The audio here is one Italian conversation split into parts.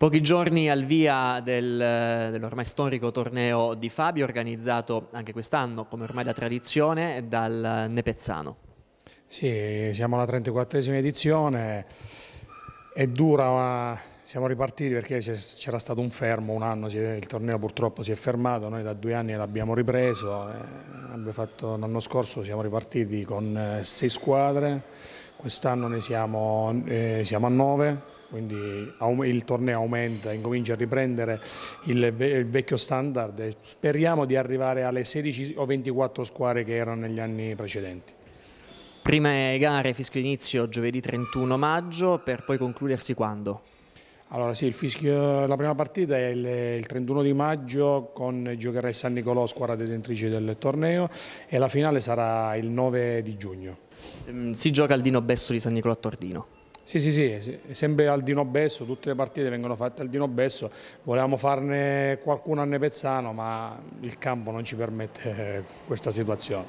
Pochi giorni al via del, dell'ormai storico torneo di Fabio, organizzato anche quest'anno, come ormai da tradizione, dal Nepezzano. Sì, siamo alla 34esima edizione, è dura, ma siamo ripartiti perché c'era stato un fermo, un anno, il torneo purtroppo si è fermato, noi da due anni l'abbiamo ripreso, eh, l'anno scorso siamo ripartiti con eh, sei squadre, quest'anno ne siamo, eh, siamo a nove, quindi il torneo aumenta, incomincia a riprendere il, il vecchio standard e speriamo di arrivare alle 16 o 24 squadre che erano negli anni precedenti. Prime gare, fischio inizio giovedì 31 maggio, per poi concludersi quando? Allora sì, fischio, la prima partita è il, il 31 di maggio con giocherà San Nicolò, squadra detentrice del torneo e la finale sarà il 9 di giugno. Ehm, si gioca al Dino Besso di San Nicolò a Tordino. Sì, sì, sì, sempre al Dino Besso, tutte le partite vengono fatte al Dino Besso, volevamo farne qualcuno a Nepezzano ma il campo non ci permette eh, questa situazione.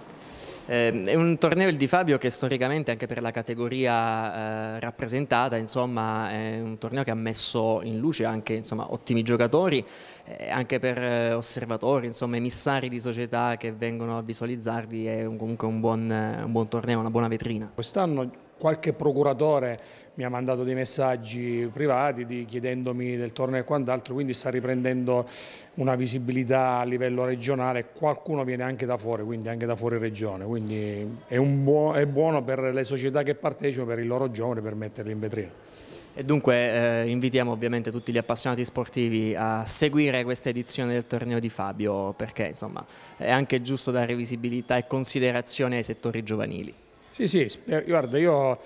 Eh, è un torneo il di Fabio che storicamente anche per la categoria eh, rappresentata insomma, è un torneo che ha messo in luce anche insomma, ottimi giocatori eh, anche per eh, osservatori, insomma, emissari di società che vengono a visualizzarvi è un, comunque un buon, un buon torneo, una buona vetrina. Quest'anno qualche procuratore mi ha mandato dei messaggi privati di, chiedendomi del torneo e quant'altro, quindi sta riprendendo una visibilità a livello regionale, qualcuno viene anche da fuori, quindi anche da fuori regione, quindi è, buo, è buono per le società che partecipano, per i loro giovani, per metterli in vetrina. E dunque eh, invitiamo ovviamente tutti gli appassionati sportivi a seguire questa edizione del torneo di Fabio perché insomma è anche giusto dare visibilità e considerazione ai settori giovanili. Sì, sì, sper guarda, io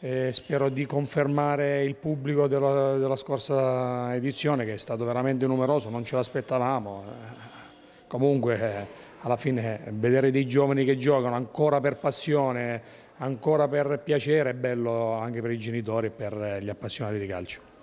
eh, spero di confermare il pubblico della, della, scorsa edizione che è stato veramente numeroso, non ce l'aspettavamo. Eh. comunque eh, alla fine eh, vedere dei giovani che giocano ancora per passione, ancora per piacere è bello anche per i genitori e per eh, gli appassionati di calcio.